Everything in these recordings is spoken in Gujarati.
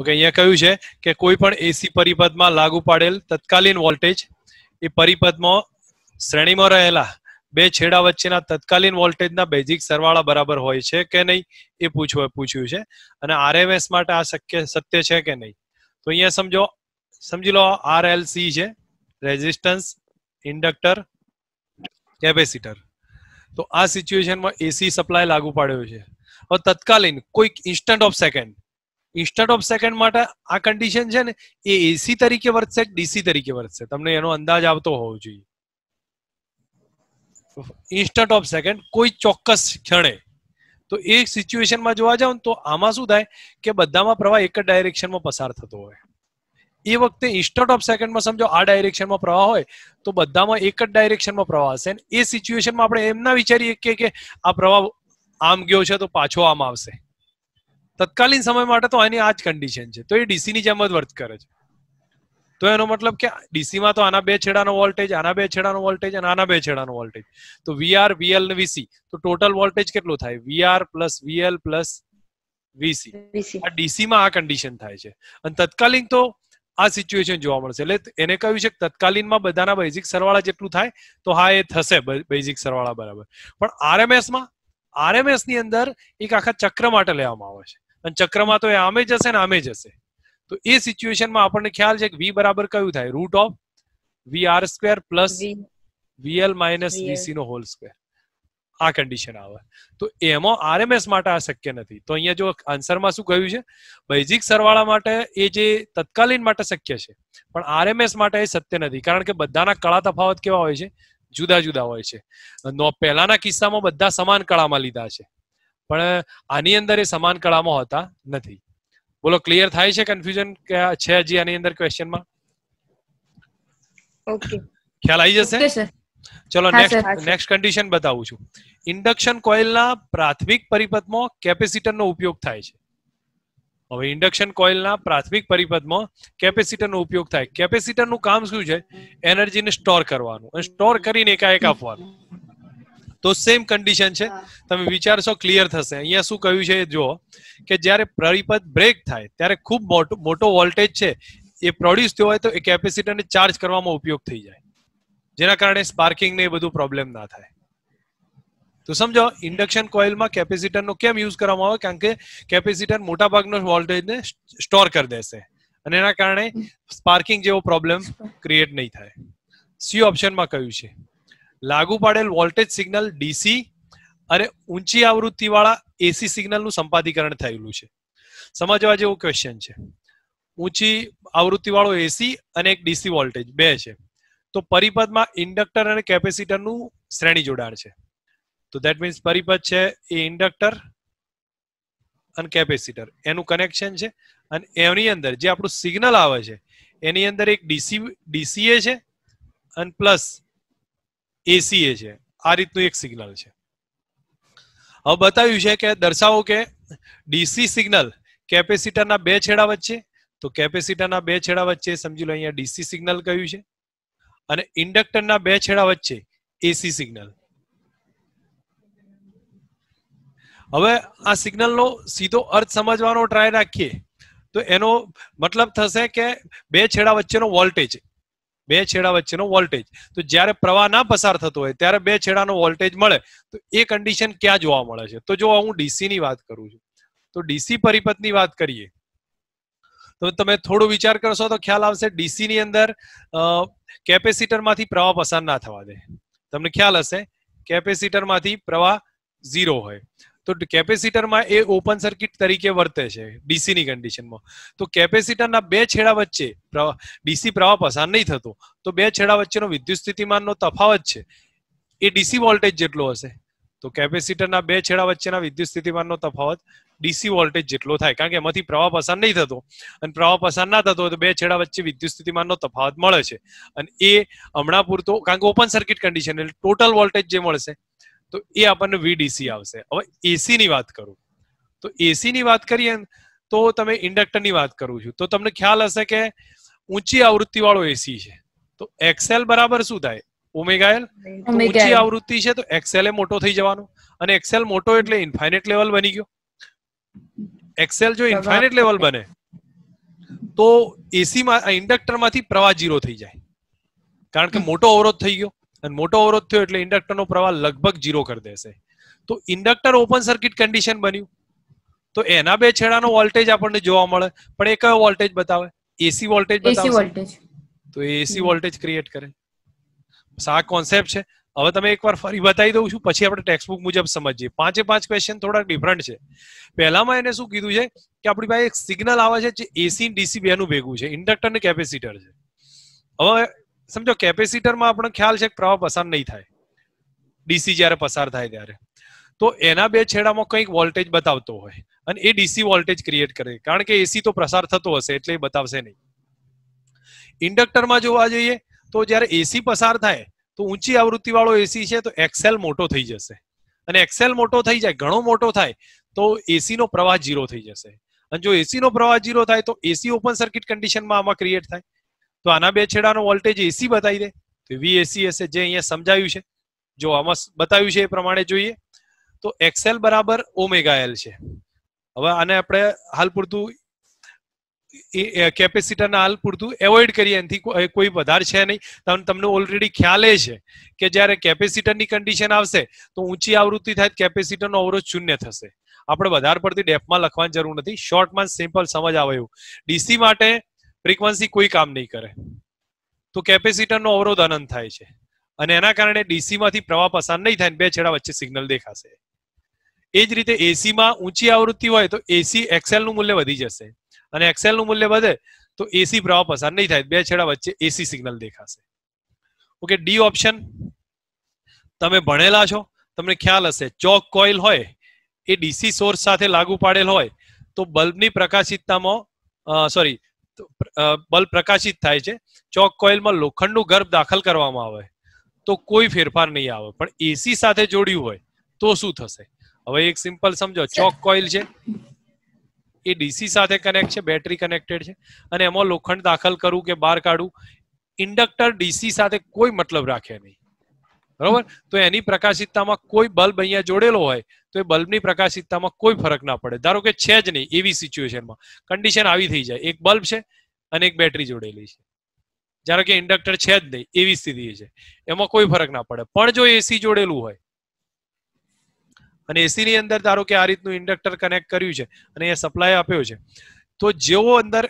ઓકે અહીંયા કહ્યું છે કે કોઈ પણ એસી પરિપથમાં લાગુ પાડેલ તત્કાલીન વોલ્ટેજ એ પરિપથમાં શ્રેણીમાં રહેલા બે છેડા વચ્ચેના તત્કાલીન વોલ્ટેજના બેઝિક સરવાળા બરાબર હોય છે કે નહીં એ પૂછવા પૂછ્યું છે અને આરએમએસ માટે આ શક્ય સત્ય છે કે નહીં તો અહીંયા સમજો સમજી લો આર એલ છે રેઝિસ્ટન્સ ઇન્ડક્ટર કેપેસિટર તો આ સિચ્યુએશનમાં એસી સપ્લાય લાગુ પાડ્યો છે હવે તત્કાલીન કોઈક instant of second instant of second માટે આ કન્ડિશન છે ને એ એસી તરીકે વર્તશે ડીસી તરીકે વર્તશે તમને એનો અંદાજ આવતો હોવો જોઈએ ઇન્સ્ટન્ટ ઓફ સેકન્ડ કોઈ ચોક્કસ ક્ષણે તો એ સિચ્યુએશનમાં જોવા જાવ તો આમાં શું થાય કે બધામાં પ્રવાહ એક જ ડાયરેક્શનમાં પસાર થતો હોય એ વખતે ઇન્સ્ટન્ટ ઓફ સેકન્ડમાં સમજો આ ડાયરેક્શનમાં પ્રવાહ હોય તો બધામાં એક જ ડાયરેક્શનમાં પ્રવાહ હશે એ સિચ્યુએશનમાં આપણે એમ ના વિચારીએ કે આ પ્રવાહ આમ ગયો છે તો પાછો આમ આવશે તત્કાલીન સમય માટે તો આની આ જ કન્ડિશન છે તો એ ડીસીની જેમ જ વર્ક કરે છે તો એનો મતલબ કે ડીસીમાં તો આના બે છેડાનો વોલ્ટેજ આના બે છેડાનો વોલ્ટેજ અને આના બે છેડાનો વોલ્ટેજ તો વીઆર વીએલ ને વીસી તો ટોટલ વોલ્ટેજ કેટલો થાય VR plus VL plus VC આ ડીસીમાં આ કન્ડિશન થાય છે અને તત્કાલીન તો આ સિચ્યુએશન જોવા મળશે એટલે એને કહ્યું છે કે તત્કાલીનમાં બધાના બેઝિક સરવાળા જેટલું થાય તો હા એ થશે બેઝિક સરવાળા બરાબર પણ આરએમએસમાં આરએમએસ ની અંદર એક આખા ચક્ર માટે લેવામાં આવે છે અને ચક્રમાં તો એ આમે જશે ને આમે જશે તો એ સિચ્યુએશનમાં આપણને ખ્યાલ છે કે વી બરાબર કયું થાય root of V R square plus VL minus VC નો હોલ સ્કવેર આ કન્ડિશન આવે તો એમાં આરએમએસ માટે આ શક્ય નથી તો અહીંયા જો આન્સરમાં શું કહ્યું છે વૈજિક સરવાળા માટે એ જે તત્કાલીન માટે શક્ય છે પણ આરએમએસ માટે એ સત્ય નથી કારણ કે બધાના કળા તફાવત કેવા હોય છે જુદા જુદા હોય છે પહેલાના કિસ્સામાં બધા સમાન કળામાં લીધા છે પણ આની અંદર એ સમાન કળામાં હોતા નથી બોલો ક્લિયર થાય છે કન્ફ્યુઝન છે હજી આની અંદર ક્વેશ્ચનમાં ઓકે ખ્યાલ આવી જશે ચલો નેક્સ્ટ નેક્સ્ટ કન્ડિશન બતાવું છું ઇન્ડક્શન કોઇલના પ્રાથમિક પરિપથમાં કેપેસિટરનો ઉપયોગ થાય છે હવે ઇન્ડક્શન કોઇલના પ્રાથમિક પરિપથમાં કેપેસિટરનો ઉપયોગ થાય કેપેસિટરનું કામ શું છે એનર્જીને સ્ટોર કરવાનું અને સ્ટોર કરીને એકાએક આપવાનું તો સેમ કન્ડિશન છે તમે વિચારશો ક્લિયર થશે અહીંયા શું કહ્યું છે જો કે જ્યારે પરિપથ બ્રેક થાય ત્યારે ખૂબ મોટો મોટો વોલ્ટેજ છે એ પ્રોડ્યુસ થયો હોય તો એ કેપેસિટરને ચાર્જ કરવામાં ઉપયોગ થઈ જાય જેના કારણે સ્પાર્કિંગ ને એ બધું પ્રોબ્લેમ ના થાય તો સમજો ઇન્ડક્શન કોઇલમાં કેપેસિટરનો કેમ યુઝ કરવામાં આવે કારણ કે કેપેસિટર મોટા ભાગનો વોલ્ટેજને સ્ટોર કરી દેશે અને એના કારણે સ્પાર્કિંગ જેવો પ્રોબ્લેમ ક્રિએટ નહીં થાય સી ઓપ્શનમાં કહ્યું છે લાગુ પાડેલ વોલ્ટેજ સિગ્નલ ડીસી અને ઊંચી આવૃત્તિવાળા એસી સિગ્નલનું સંપાદીકરણ થયેલું છે સમજવા જેવું ક્વેશ્ચન છે ઊંચી આવૃત્તિવાળો એસી અને એક ડીસી વોલ્ટેજ બે છે તો પરિપથમાં ઇન્ડક્ટર અને કેપેસિટરનું શ્રેણી જોડાણ છે તો દેટ મીન્સ પરિપથ છે એ ઇન્ડક્ટર અને કેપેસિટર એનું કનેક્શન છે અને એની અંદર જે આપણું સિગ્નલ આવે છે એની અંદર એક ડીસી ડીસીએ છે અને પ્લસ એસીએ છે આ રીતનું એક સિગ્નલ છે હવે બતાવ્યું છે કે દર્શાવો કે ડીસી સિગ્નલ કેપેસિટરના બે છેડા વચ્ચે તો કેપેસિટરના બે છેડા વચ્ચે સમજી લો અહીંયા ડીસી સિગ્નલ કયું છે અને ઇન્ડક્ટરના બે છેડા વચ્ચે એસી સિગ્નલ હવે આ સિગ્નલનો સીધો અર્થ સમજવાનો ટ્રાય રાખીએ તો એનો મતલબ થશે કે બે છેડા વચ્ચેનો વોલ્ટેજ બે છેડા વચ્ચેનો વોલ્ટેજ તો જ્યારે પ્રવાહ ના પસાર થતો હોય ત્યારે બે છેડાનો વોલ્ટેજ મળે તો એ કન્ડિશન ક્યાં જોવા મળે છે તો જો હું ડીસી ની વાત કરું છું તો ડીસી પરિપથની વાત કરીએ તો તમે થોડો વિચાર કરશો તો ખ્યાલ આવશે ડીસી ની અંદર કેપેસિટરમાંથી પ્રવાહ પસાર ના થવા દે તમને ખ્યાલ હશે કેપેસિટરમાંથી પ્રવાહ ઝીરો હોય તો કેપેસિટરમાં એ ઓપન સર્કિટ તરીકે વર્તે છે ડીસીની કન્ડિશનમાં તો કેપેસિટરના બે છેડા વચ્ચે ડીસી પ્રવાહ પસાર નહીં થતો તો બે છેડા વચ્ચેનો વિદ્યુત સ્થિતિમાનનો તફાવત છે એ ડીસી વોલ્ટેજ જેટલો હશે તો કેપેસિટરના બે છેડા વચ્ચેના વિદ્યુત સ્થિતિમાનનો તફાવત ડીસી વોલ્ટેજ જેટલો થાય કારણ કે એમાંથી પ્રવાહ પસાર નહીં થતો અને પ્રવાહ પસાર ના થતો તો બે છેડા વચ્ચે વિદ્યુત સ્થિતિમાનનો તફાવત મળે છે અને એ હમણાં પૂરતો કારણ કે ઓપન સર્કિટ કન્ડિશન એટલે ટોટલ વોલ્ટેજ જે મળશે તો એ આપણને વીડીસી આવશે હવે એસી ની વાત કરું તો એસી ની વાત કરીએ તો તમે ઇન્ડક્ટર ની વાત કરું છું તો તમને ખ્યાલ હશે કે ઊંચી આવૃત્તિ વાળો એસી છે તો એક્સેલ બરાબર શું થાય ઓમેગાએલ ઊંચી આવૃત્તિ છે તો એક્સેલ એ મોટો થઈ જવાનો અને એક્સેલ મોટો એટલે ઇન્ફાઇનેટ લેવલ બની ગયો એક્સેલ જો ઇન્ફાઇનેટ લેવલ બને તો એસી માં ઇન્ડક્ટરમાંથી પ્રવાહ જીરો થઈ જાય કારણ કે મોટો અવરોધ થઈ ગયો અને મોટો અવરોધ થયો એટલે ઇન્ડક્ટરનો પ્રવાહ લગભગ ઝીરો કરી દેશે તો ઇન્ડક્ટર ઓપન સર્કિટ કન્ડિશન બન્યું તો એના બે છેડાનો વોલ્ટેજ આપણને જોવા મળે પણ એ કયો વોલ્ટેજ બતાવે એસી વોલ્ટેજ બતાવે તો એસી વોલ્ટેજ ક્રિએટ કરે આ કોન્સેપ્ટ છે હવે તમે એકવાર ફરી બતાવી દઉં છું પછી આપણે ટેક્સ્ટબુક મુજબ સમજીએ પાંચે પાંચ ક્વેશ્ચન થોડાક ડિફરન્ટ છે પહેલામાં એને શું કીધું છે કે આપણી પાસે એક સિગ્નલ આવે છે જે એસી ડીસી બેનું ભેગું છે ઇન્ડક્ટર ને કેપેસિટર છે હવે સમજો કેપેસિટરમાં આપણો ખ્યાલ છે કે પ્રવાહ પસાર નહીં થાય ડીસી જ્યારે પસાર થાય ત્યારે તો એના બે છેડામાં કંઈક વોલ્ટેજ બતાવતો હોય અને એ ડીસી વોલ્ટેજ ક્રિએટ કરે કારણ કે એસી તો પ્રસાર થતો હશે એટલે એ બતાવશે નહીં ઇન્ડક્ટરમાં જોવા જઈએ તો જ્યારે એસી પસાર થાય તો ઊંચી આવૃત્તિ વાળો એસી છે તો એક્સેલ મોટો થઈ જશે અને એક્સેલ મોટો થઈ જાય ઘણો મોટો થાય તો એસી નો પ્રવાહ જીરો થઈ જશે અને જો એસી નો પ્રવાહ જીરો થાય તો એસી ઓપન સર્કિટ કન્ડિશનમાં આમાં ક્રિએટ થાય તો આના બે છેડાનો વોલ્ટેજ એસી બતાવી દે તો વીએસી હશે જે અહીંયા સમજાયું છે જો આમાં બતાવ્યું છે એ પ્રમાણે જોઈએ તો એક્સેલ બરાબર ઓમેગા એલ છે હવે આને આપણે હાલ પૂરતું કેપેસિટરના હાલ પૂરતું એવોઇડ કરીએ એનાથી કોઈ વધાર છે નહીં તમને ઓલરેડી ખ્યાલ એ છે કે જ્યારે કેપેસિટરની કન્ડિશન આવશે તો ઊંચી આવૃત્તિ થાય કેપેસિટરનો અવરોધ શૂન્ય થશે આપણે વધારે પડતી ડેપમાં લખવાની જરૂર નથી શોર્ટમાં સિમ્પલ સમજ આવે એવું ડીસી માટે ફ્રીક્વન્સી કોઈ કામ નહીં કરે તો કેપેસિટરનો અવરોધ અનંત થાય છે અને એના કારણે ડીસીમાંથી પ્રવાહ પસાર નહીં થાય બે છેડા વચ્ચે સિગ્નલ દેખાશે એ જ રીતે એસીમાં ઊંચી આવૃત્તિ હોય તો એસી એક્સેલનું મૂલ્ય વધી જશે અને એક્સેલનું મૂલ્ય વધે તો એસી પ્રવાહ પસાર નહીં થાય બે છેડા વચ્ચે એસી સિગ્નલ દેખાશે ઓકે ડી ઓપ્શન તમે ભણેલા છો તમને ખ્યાલ હશે ચોક કોઇલ હોય એ ડીસી સોર્સ સાથે લાગુ પાડેલ હોય તો બલ્બની પ્રકાશિતતામાં સોરી બલ્બ પ્રકાશિત થાય છે ચોક કોઇલમાં લોખંડનું ગર્ભ દાખલ કરવામાં આવે તો કોઈ ફેરફાર નહીં આવે પણ એસી સાથે જોડ્યું હોય તો શું થશે હવે એક સિમ્પલ સમજો ચોક કોઇલ છે એ ડીસી સાથે કનેક્ટ છે બેટરી કનેક્ટેડ છે અને એમાં લોખંડ દાખલ કરવું કે બહાર કાઢવું ઇન્ડક્ટર ડીસી સાથે કોઈ મતલબ રાખે નહીં બરોબર તો એની પ્રકાશિતતામાં કોઈ બલ્બ અહીંયા જોડેલો હોય તો એ બલ્બની પ્રકાશિતતામાં કોઈ ફરક ના પડે ધારો કે છે જ નહીં એવી સિચ્યુએશનમાં કન્ડિશન આવી થઈ જાય એક બલ્બ છે અને એક બેટરી જોડેલી છે જ્યારે કે ઇન્ડક્ટર છે જ નહીં એવી સ્થિતિ છે એમાં કોઈ ફરક ના પડે પણ જો એસી જોડેલું હોય અને એસી ની અંદર ધારો કે આ રીતનું ઇન્ડક્ટર કનેક્ટ કર્યું છે અને એ સપ્લાય આપ્યો છે તો જેવો અંદર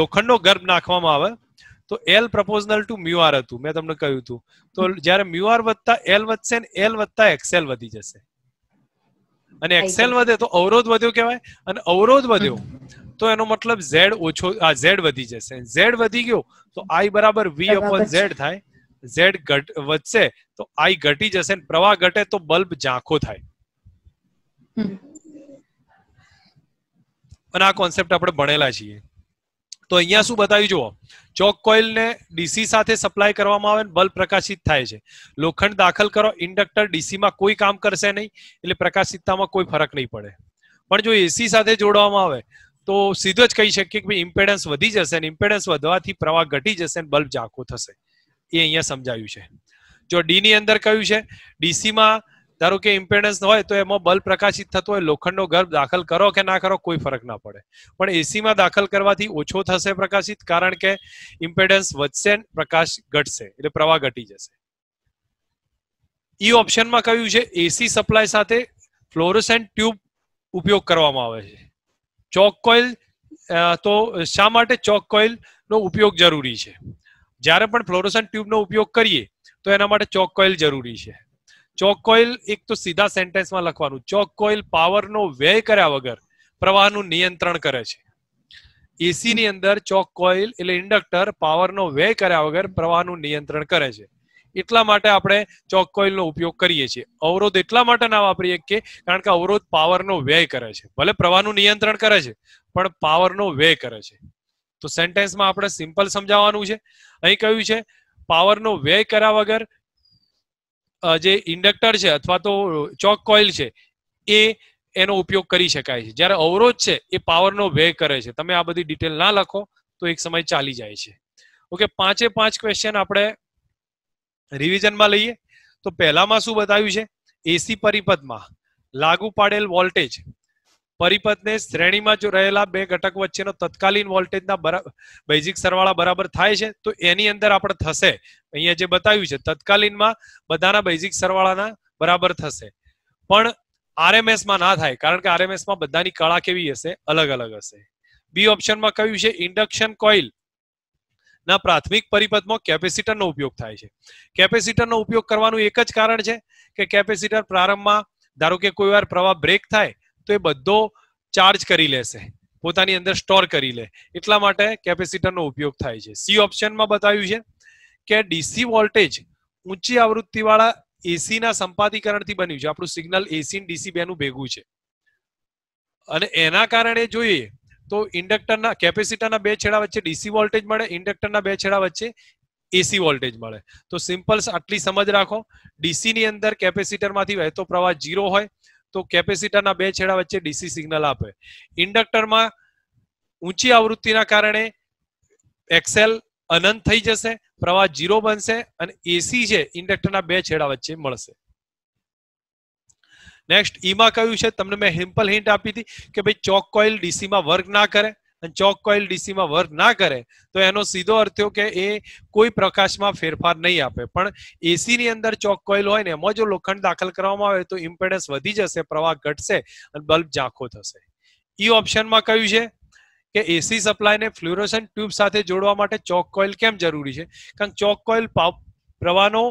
લોખંડનો ગર્ભ નાખવામાં આવે તો L proportional to mu R હતું મેં તમને કહ્યું હતું તો જ્યારે મ્યુ આર વધતા એલ વધશે ને એલ વધતા એક્સેલ વધી જશે અને એક્સેલ વધે તો અવરોધ વધ્યો કહેવાય અને અવરોધ વધ્યો તો એનો મતલબ ઝેડ ઓછો આ ઝેડ વધી જશે ઝેડ વધી ગયો તો આઈ બરાબર વી અપોન ઝેડ થાય ઝેડ ઘટ વધશે તો આઈ ઘટી જશે ને પ્રવાહ ઘટે તો બલ્બ ઝાંખો થાય અને આ કોન્સેપ્ટ આપણે ભણેલા છીએ તો અહીંયા શું બતાવ્યું જુઓ ચોક કોઇલને ડીસી સાથે સપ્લાય કરવામાં આવે બલ્બ પ્રકાશિત થાય છે લોખંડ દાખલ કરો ઇન્ડક્ટર ડીસીમાં કોઈ કામ કરશે નહીં એટલે પ્રકાશિતતામાં કોઈ ફરક નહીં પડે પણ જો એસી સાથે જોડવામાં આવે તો સીધો જ કહી શકીએ કે ભાઈ ઇમ્પેડન્સ વધી જશે ને ઇમ્પેડન્સ વધવાથી પ્રવાહ ઘટી જશે અને બલ્બ ઝાંખો થશે એ અહીંયા સમજાયું છે જો ડી ની અંદર કહ્યું છે ડીસીમાં ધારો કે ઇમ્પેડન્સ હોય તો એમાં બલ્બ પ્રકાશિત થતો હોય લોખંડનો ગર્ભ દાખલ કરો કે ના કરો કોઈ ફરક ના પડે પણ એસીમાં દાખલ કરવાથી ઓછો થશે પ્રકાશિત કારણ કે ઇમ્પેડન્સ વધશે પ્રકાશ ઘટશે એટલે પ્રવાહ ઘટી જશે ઈ ઓપ્શનમાં કહ્યું છે એસી સપ્લાય સાથે ફ્લોરોસેન્ટ ટ્યુબ ઉપયોગ કરવામાં આવે છે ચોક કોઇલ તો શા માટે ચોક કોઇલનો ઉપયોગ જરૂરી છે જ્યારે પણ ફ્લોરોસન ટ્યુબનો ઉપયોગ કરીએ તો એના માટે ચોક કોઇલ જરૂરી છે ચોક ચોકોઇલ એક તો સીધા સેન્ટેન્સમાં લખવાનું ચોક ચોકોઇલ પાવરનો વ્યય કર્યા વગર પ્રવાહનું નિયંત્રણ કરે છે એસી ની અંદર ચોકોઇલ એટલે ઇન્ડક્ટર પાવરનો વ્યય કર્યા વગર પ્રવાહનું નિયંત્રણ કરે છે એટલા માટે આપણે ચોક ચોકોઇલનો ઉપયોગ કરીએ છીએ અવરોધ એટલા માટે ના વાપરીએ કે કારણ કે અવરોધ પાવરનો વ્યય કરે છે ભલે પ્રવાહનું નિયંત્રણ કરે છે પણ પાવરનો વ્યય કરે છે તો સેન્ટેન્સમાં આપણે સિમ્પલ સમજાવવાનું છે અહીં કહ્યું છે પાવરનો વ્યય કર્યા વગર જે ઇન્ડક્ટર છે અથવા તો ચોક કોઇલ છે એ એનો ઉપયોગ કરી શકાય છે જ્યારે અવરોધ છે એ પાવરનો વે કરે છે તમે આ બધી ડિટેલ ના લખો તો એક સમય ચાલી જાય છે ઓકે પાંચે પાંચ ક્વેશ્ચન આપણે રિવિઝનમાં લઈએ તો પહેલામાં શું બતાવ્યું છે એસી પરિપથમાં લાગુ પાડેલ વોલ્ટેજ પરિપથને શ્રેણીમાં જો રહેલા બે ઘટક વચ્ચેનો તત્કાલીન વોલ્ટેજના બરાબર બૈઝિક સરવાળા બરાબર થાય છે તો એની અંદર આપણે થશે અહીંયા જે બતાવ્યું છે તત્કાલીનમાં બધાના બૈઝિક સરવાળાના બરાબર થશે પણ આરએમએસમાં ના થાય કારણ કે આરએમએસમાં બધાની કળા કેવી હશે અલગ અલગ હશે બી ઓપ્શનમાં કહ્યું છે ઇન્ડક્શન કોઇલ ના પ્રાથમિક પરિપથમાં કેપેસિટરનો ઉપયોગ થાય છે કેપેસિટરનો ઉપયોગ કરવાનું એક જ કારણ છે કે કેપેસિટર પ્રારંભમાં ધારો કે કોઈ વાર પ્રવાહ બ્રેક થાય તો એ બધો ચાર્જ કરી લેશે પોતાની અંદર સ્ટોર કરી લે એટલા માટે કેપેસિટરનો ઉપયોગ થાય છે સી ઓપ્શનમાં બતાવ્યું છે કે ડીસી વોલ્ટેજ ઊંચી આવૃત્તિવાળા એસીના સંપાદીકરણથી બન્યું છે આપણું સિગ્નલ એસી ને ડીસી બેનું ભેગું છે અને એના કારણે જોઈએ તો ઇન્ડક્ટરના કેપેસિટરના બે છેડા વચ્ચે ડીસી વોલ્ટેજ મળે ઇન્ડક્ટરના બે છેડા વચ્ચે એસી વોલ્ટેજ મળે તો સિમ્પલ આટલી સમજ રાખો ડીસીની અંદર કેપેસિટરમાંથી વહેતો પ્રવાહ ઝીરો હોય તો કેપેસિટરના બે છેડા વચ્ચે ડીસી સિગ્નલ આપે ઇન્ડક્ટરમાં ઊંચી આવૃત્તિના કારણે એક્સેલ અનંત થઈ જશે પ્રવાહ જીરો બનશે અને એસી છે ઇન્ડક્ટરના બે છેડા વચ્ચે મળશે નેક્સ્ટ ઈમાં કહ્યું છે તમને મેં હિમ્પલ હિન્ટ આપી હતી કે ભાઈ ચોક કોઇલ ડીસીમાં વર્ક ના કરે અને ચોક કોઇલ ડીસીમાં વર્ક ના કરે તો એનો સીધો અર્થ થયો કે એ કોઈ પ્રકાશમાં ફેરફાર નહીં આપે પણ એસીની અંદર ચોક કોઇલ હોય ને એમાં જો લોખંડ દાખલ કરવામાં આવે તો ઇમ્પેડન્સ વધી જશે પ્રવાહ ઘટશે અને બલ્બ ઝાંખો થશે ઈ ઓપ્શનમાં કયું છે કે એસી સપ્લાયને ફ્લોરોસન ટ્યુબ સાથે જોડવા માટે ચોક કોઇલ કેમ જરૂરી છે કારણ ચોક કોઇલ પ્રવાહનો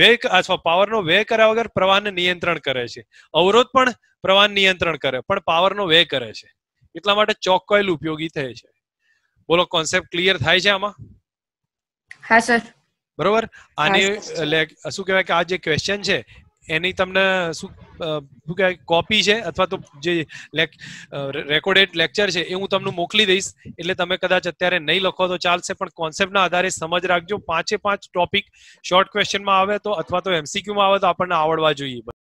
વ્યય અથવા પાવરનો વ્યય કર્યા વગર પ્રવાહને નિયંત્રણ કરે છે અવરોધ પણ પ્રવાહ નિયંત્રણ કરે પણ પાવરનો વ્યય કરે છે એટલા માટે ચોક કોઇલ ઉપયોગી થાય છે બોલો કોન્સેપ્ટ ક્લિયર થાય છે આમાં હા સર બરોબર આને શું કહેવાય કે આ જે ક્વેશ્ચન છે એની તમને શું શું કહેવાય કોપી છે અથવા તો જે રેકોર્ડેડ લેક્ચર છે એ હું તમને મોકલી દઈશ એટલે તમે કદાચ અત્યારે નહીં લખો તો ચાલશે પણ કોન્સેપ્ટના આધારે સમજ રાખજો પાંચે પાંચ ટોપિક શોર્ટ ક્વેશ્ચનમાં આવે તો અથવા તો એમસીક્યુમાં આવે તો આપણને આવડવા જોઈએ